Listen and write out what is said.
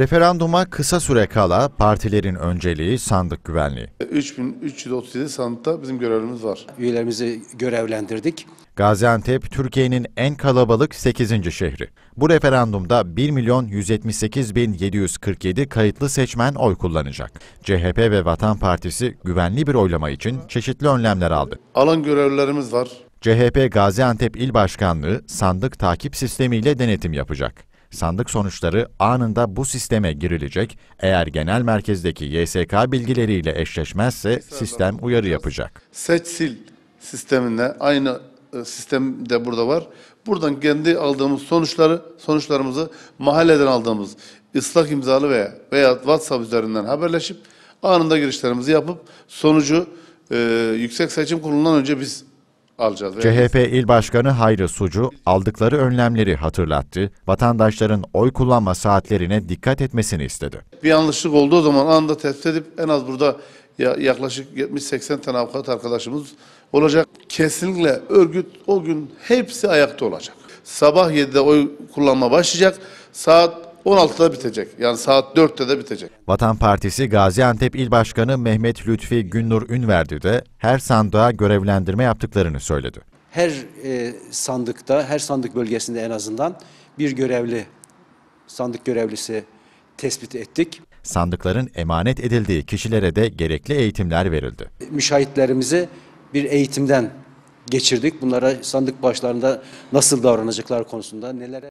Referanduma kısa süre kala partilerin önceliği sandık güvenliği. 3337 sandıkta bizim görevimiz var. Üyelerimizi görevlendirdik. Gaziantep Türkiye'nin en kalabalık 8. şehri. Bu referandumda 1 milyon 178 bin 747 kayıtlı seçmen oy kullanacak. CHP ve Vatan Partisi güvenli bir oylama için çeşitli önlemler aldı. Alan görevlilerimiz var. CHP Gaziantep İl Başkanlığı sandık takip sistemiyle denetim yapacak sandık sonuçları anında bu sisteme girilecek, eğer genel merkezdeki YSK bilgileriyle eşleşmezse sistem uyarı yapacak. sil sisteminde aynı e, sistem de burada var. Buradan kendi aldığımız sonuçları, sonuçlarımızı mahalleden aldığımız ıslak imzalı veya veya WhatsApp üzerinden haberleşip anında girişlerimizi yapıp sonucu e, Yüksek Seçim Kurulu'ndan önce biz alacağız. CHP İl Başkanı Hayri Sucu aldıkları önlemleri hatırlattı, vatandaşların oy kullanma saatlerine dikkat etmesini istedi. Bir yanlışlık olduğu zaman anında tespit edip en az burada yaklaşık 70-80 tane avukat arkadaşımız olacak. Kesinlikle örgüt o gün hepsi ayakta olacak. Sabah 7'de oy kullanma başlayacak. Saat 16'da bitecek. Yani saat 4'te de bitecek. Vatan Partisi Gaziantep İl Başkanı Mehmet Lütfi Günnur Ünverdi de her sandığa görevlendirme yaptıklarını söyledi. Her e, sandıkta, her sandık bölgesinde en azından bir görevli, sandık görevlisi tespit ettik. Sandıkların emanet edildiği kişilere de gerekli eğitimler verildi. Müşahitlerimizi bir eğitimden geçirdik. Bunlara sandık başlarında nasıl davranacaklar konusunda nelere